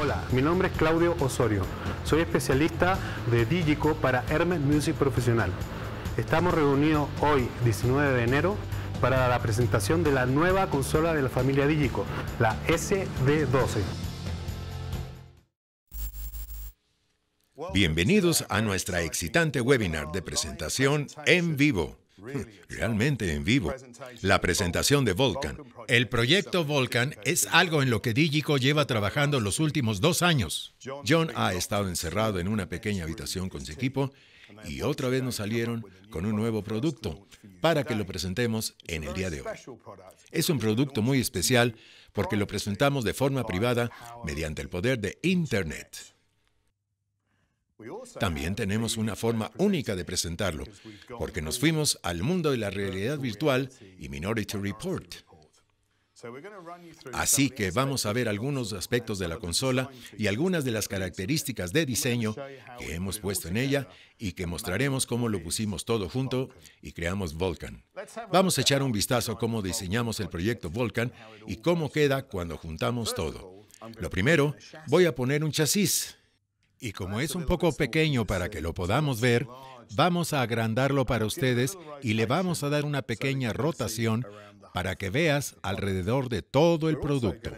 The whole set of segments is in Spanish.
Hola, mi nombre es Claudio Osorio. Soy especialista de Digico para Hermes Music Profesional. Estamos reunidos hoy, 19 de enero, para la presentación de la nueva consola de la familia Digico, la SD12. Bienvenidos a nuestra excitante webinar de presentación en vivo realmente en vivo. La presentación de Volcan. El proyecto Volcan es algo en lo que Digico lleva trabajando los últimos dos años. John ha estado encerrado en una pequeña habitación con su equipo y otra vez nos salieron con un nuevo producto para que lo presentemos en el día de hoy. Es un producto muy especial porque lo presentamos de forma privada mediante el poder de Internet. También tenemos una forma única de presentarlo, porque nos fuimos al mundo de la realidad virtual y Minority Report. Así que vamos a ver algunos aspectos de la consola y algunas de las características de diseño que hemos puesto en ella y que mostraremos cómo lo pusimos todo junto y creamos Volcan. Vamos a echar un vistazo a cómo diseñamos el proyecto Volcan y cómo queda cuando juntamos todo. Lo primero, voy a poner un chasis. Y como ah, es un poco pequeño para que lo podamos ver, vamos a agrandarlo para ustedes y le vamos a dar una pequeña rotación para que veas alrededor de todo el producto.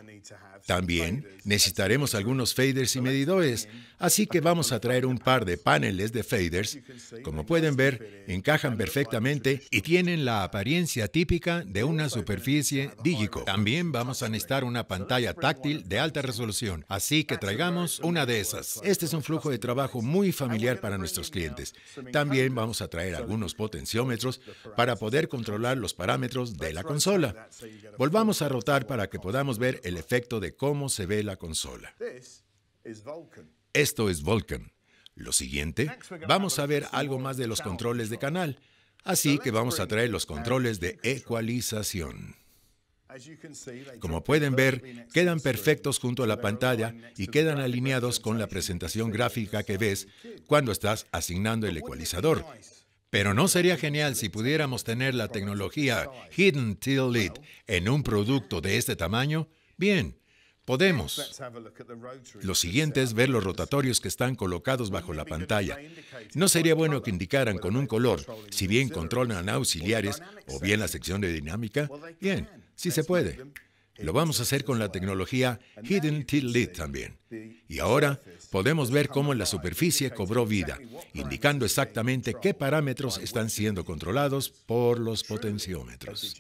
También necesitaremos algunos faders y medidores, así que vamos a traer un par de paneles de faders. Como pueden ver, encajan perfectamente y tienen la apariencia típica de una superficie dígico. También vamos a necesitar una pantalla táctil de alta resolución, así que traigamos una de esas. Este es un flujo de trabajo muy familiar para nuestros clientes. También vamos a traer algunos potenciómetros para poder controlar los parámetros de la consola. Volvamos a rotar para que podamos ver el efecto de cómo se ve la consola. Esto es Vulcan. Lo siguiente, vamos a ver algo más de los controles de canal, así que vamos a traer los controles de ecualización. Como pueden ver, quedan perfectos junto a la pantalla y quedan alineados con la presentación gráfica que ves cuando estás asignando el ecualizador. Pero ¿no sería genial si pudiéramos tener la tecnología Hidden Till Lead en un producto de este tamaño? Bien, podemos. Lo siguiente es ver los rotatorios que están colocados bajo la pantalla. No sería bueno que indicaran con un color, si bien controlan auxiliares o bien la sección de dinámica. Bien, sí se puede. Lo vamos a hacer con la tecnología Hidden Till Lit también. Y ahora podemos ver cómo la superficie cobró vida, indicando exactamente qué parámetros están siendo controlados por los potenciómetros.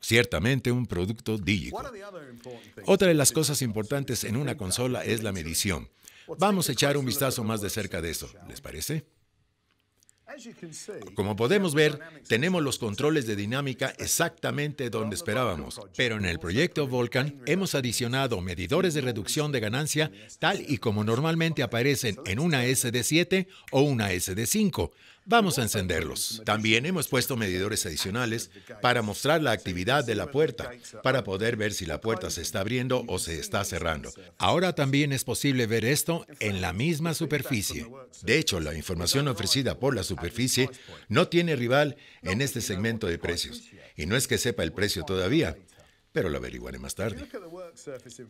Ciertamente un producto dígico. Otra de las cosas importantes en una consola es la medición. Vamos a echar un vistazo más de cerca de eso, ¿les parece? Como podemos ver, tenemos los controles de dinámica exactamente donde esperábamos, pero en el proyecto Volcan hemos adicionado medidores de reducción de ganancia tal y como normalmente aparecen en una SD7 o una SD5. Vamos a encenderlos. También hemos puesto medidores adicionales para mostrar la actividad de la puerta, para poder ver si la puerta se está abriendo o se está cerrando. Ahora también es posible ver esto en la misma superficie. De hecho, la información ofrecida por la superficie superficie no tiene rival en este segmento de precios. Y no es que sepa el precio todavía, pero lo averiguaré más tarde.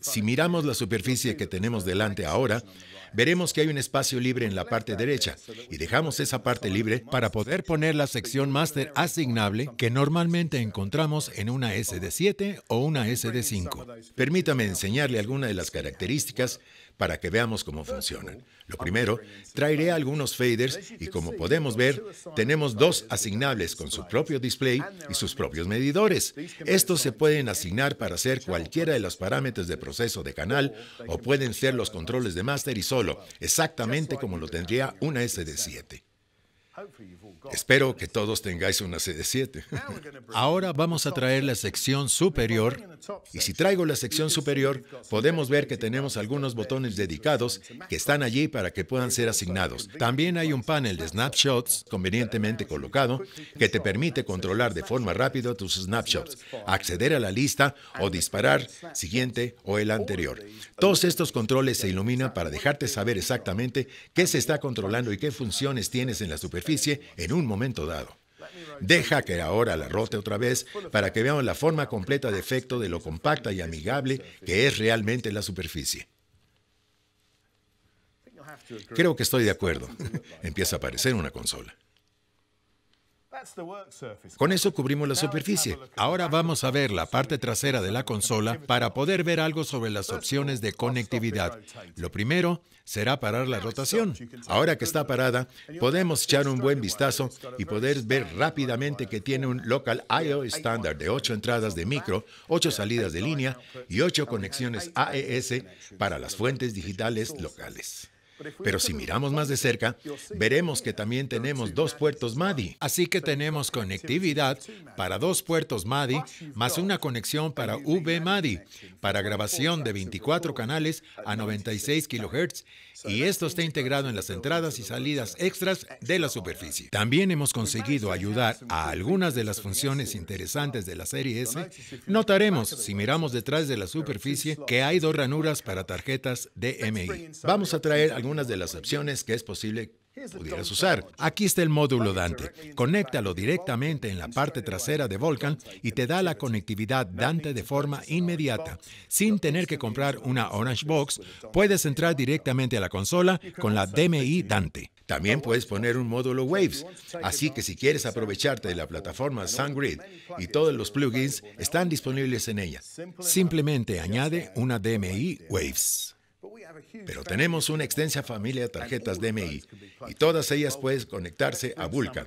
Si miramos la superficie que tenemos delante ahora, veremos que hay un espacio libre en la parte derecha y dejamos esa parte libre para poder poner la sección máster asignable que normalmente encontramos en una SD7 o una SD5. Permítame enseñarle alguna de las características para que veamos cómo funcionan. Lo primero, traeré algunos faders y como podemos ver, tenemos dos asignables con su propio display y sus propios medidores. Estos se pueden asignar para hacer cualquiera de los parámetros de proceso de canal o pueden ser los controles de master y solo, exactamente como lo tendría una SD7. Espero que todos tengáis una CD7. Ahora vamos a traer la sección superior y si traigo la sección superior podemos ver que tenemos algunos botones dedicados que están allí para que puedan ser asignados. También hay un panel de snapshots convenientemente colocado que te permite controlar de forma rápida tus snapshots, acceder a la lista o disparar siguiente o el anterior. Todos estos controles se iluminan para dejarte saber exactamente qué se está controlando y qué funciones tienes en la superficie en un momento dado. Deja que ahora la rote otra vez para que veamos la forma completa de efecto de lo compacta y amigable que es realmente la superficie. Creo que estoy de acuerdo. Empieza a parecer una consola. Con eso cubrimos la superficie. Ahora vamos a ver la parte trasera de la consola para poder ver algo sobre las opciones de conectividad. Lo primero será parar la rotación. Ahora que está parada, podemos echar un buen vistazo y poder ver rápidamente que tiene un local I.O. estándar de 8 entradas de micro, 8 salidas de línea y 8 conexiones AES para las fuentes digitales locales. Pero si miramos más de cerca, veremos que también tenemos dos puertos MADI. Así que tenemos conectividad para dos puertos MADI, más una conexión para MADI para grabación de 24 canales a 96 kHz, y esto está integrado en las entradas y salidas extras de la superficie. También hemos conseguido ayudar a algunas de las funciones interesantes de la serie S. Notaremos, si miramos detrás de la superficie, que hay dos ranuras para tarjetas DMI. Vamos a traer algunos de las opciones que es posible pudieras usar. Aquí está el módulo Dante. Conéctalo directamente en la parte trasera de Volcan y te da la conectividad Dante de forma inmediata. Sin tener que comprar una Orange Box, puedes entrar directamente a la consola con la DMI Dante. También puedes poner un módulo Waves, así que si quieres aprovecharte de la plataforma SunGrid y todos los plugins están disponibles en ella, simplemente añade una DMI Waves. Pero tenemos una extensa familia de tarjetas DMI y todas ellas pueden conectarse a Vulcan.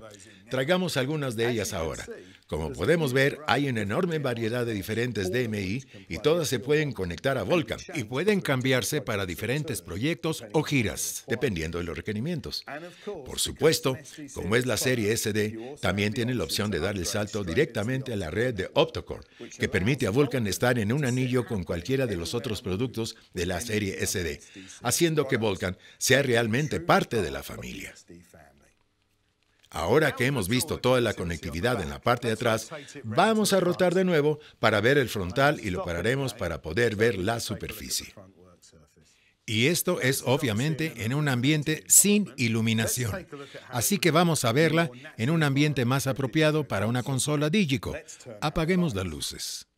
Traigamos algunas de ellas ahora. Como podemos ver, hay una enorme variedad de diferentes DMI y todas se pueden conectar a volcan y pueden cambiarse para diferentes proyectos o giras, dependiendo de los requerimientos. Por supuesto, como es la serie SD, también tiene la opción de dar el salto directamente a la red de Optocore, que permite a Vulcan estar en un anillo con cualquiera de los otros productos de la serie SD, haciendo que Volcan sea realmente parte de la familia. Ahora que hemos visto toda la conectividad en la parte de atrás, vamos a rotar de nuevo para ver el frontal y lo pararemos para poder ver la superficie. Y esto es obviamente en un ambiente sin iluminación. Así que vamos a verla en un ambiente más apropiado para una consola Digico. Apaguemos las luces.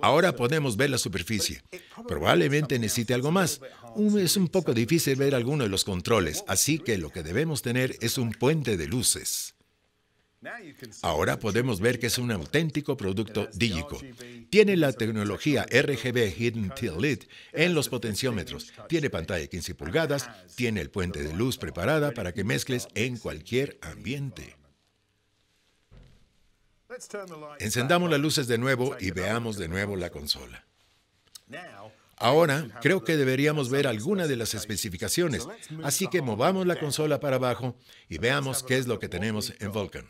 Ahora podemos ver la superficie. Probablemente necesite algo más. Es un poco difícil ver alguno de los controles, así que lo que debemos tener es un puente de luces. Ahora podemos ver que es un auténtico producto dígico. Tiene la tecnología RGB Hidden Till Lit en los potenciómetros. Tiene pantalla de 15 pulgadas. Tiene el puente de luz preparada para que mezcles en cualquier ambiente. Encendamos las luces de nuevo y veamos de nuevo la consola. Ahora creo que deberíamos ver alguna de las especificaciones, así que movamos la consola para abajo y veamos qué es lo que tenemos en Vulcan.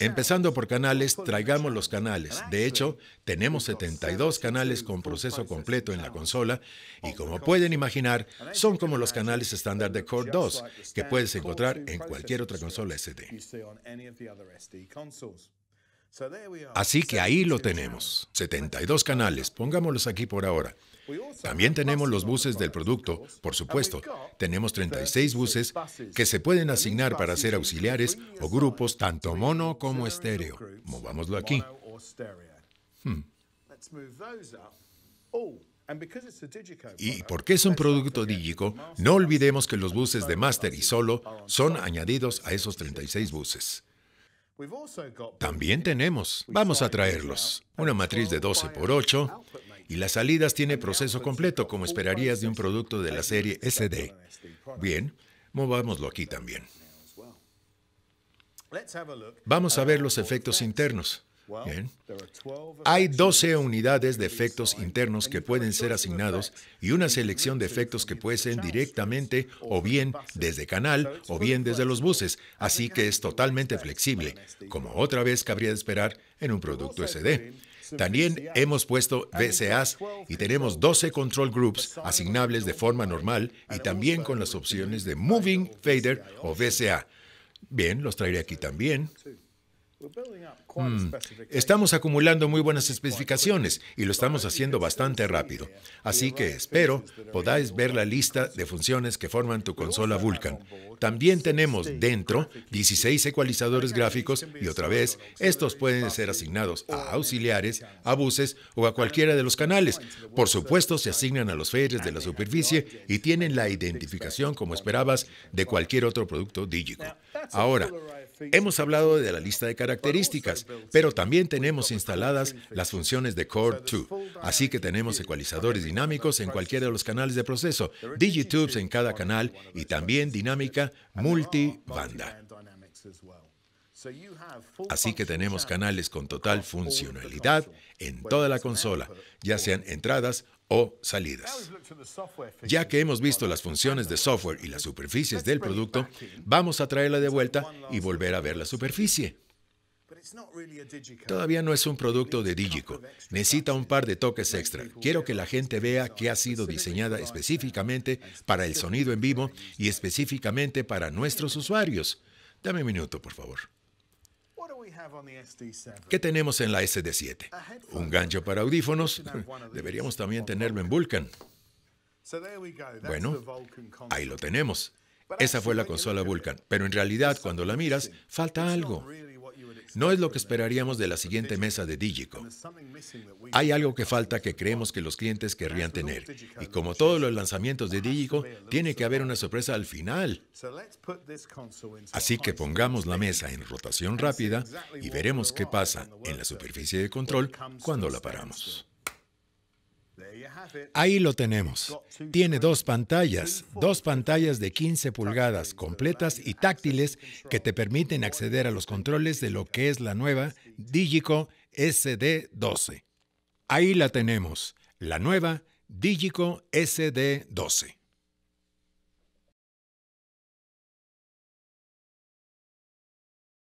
Empezando por canales, traigamos los canales. De hecho, tenemos 72 canales con proceso completo en la consola y como pueden imaginar, son como los canales estándar de Core 2 que puedes encontrar en cualquier otra consola SD. Así que ahí lo tenemos, 72 canales, pongámoslos aquí por ahora. También tenemos los buses del producto, por supuesto. Tenemos 36 buses que se pueden asignar para ser auxiliares o grupos, tanto mono como estéreo. Movámoslo aquí. Hmm. Y porque es un producto digico, no olvidemos que los buses de máster y solo son añadidos a esos 36 buses. También tenemos, vamos a traerlos, una matriz de 12 por 8 y las salidas tiene proceso completo como esperarías de un producto de la serie SD. Bien, movámoslo aquí también. Vamos a ver los efectos internos. Bien. Hay 12 unidades de efectos internos que pueden ser asignados y una selección de efectos que pueden ser directamente o bien desde canal o bien desde los buses, así que es totalmente flexible, como otra vez cabría esperar en un producto SD. También hemos puesto VCAs y tenemos 12 control groups asignables de forma normal y también con las opciones de Moving Fader o VCA. Bien, los traeré aquí también. Mm. Estamos acumulando muy buenas especificaciones y lo estamos haciendo bastante rápido. Así que espero podáis ver la lista de funciones que forman tu consola Vulkan. También tenemos dentro 16 ecualizadores uh, gráficos y otra vez, estos pueden ser asignados a auxiliares, a buses o a cualquiera de los canales. Por supuesto, se asignan a los faders de la superficie y tienen la identificación, como esperabas, de cualquier otro producto digital. Ahora, Hemos hablado de la lista de características, pero también tenemos instaladas las funciones de Core 2, así que tenemos ecualizadores dinámicos en cualquiera de los canales de proceso, digitubes en cada canal y también dinámica multibanda. Así que tenemos canales con total funcionalidad en toda la consola, ya sean entradas o salidas. Ya que hemos visto las funciones de software y las superficies del producto, vamos a traerla de vuelta y volver a ver la superficie. Todavía no es un producto de Digico. Necesita un par de toques extra. Quiero que la gente vea que ha sido diseñada específicamente para el sonido en vivo y específicamente para nuestros usuarios. Dame un minuto, por favor. ¿Qué tenemos en la SD7? Un gancho para audífonos. Deberíamos también tenerlo en Vulcan. Bueno, ahí lo tenemos. Esa fue la consola Vulcan, pero en realidad cuando la miras falta algo. No es lo que esperaríamos de la siguiente mesa de Digico. Hay algo que falta que creemos que los clientes querrían tener. Y como todos los lanzamientos de Digico, tiene que haber una sorpresa al final. Así que pongamos la mesa en rotación rápida y veremos qué pasa en la superficie de control cuando la paramos. Ahí lo tenemos. Tiene dos pantallas, dos pantallas de 15 pulgadas completas y táctiles que te permiten acceder a los controles de lo que es la nueva Digico SD12. Ahí la tenemos, la nueva Digico SD12.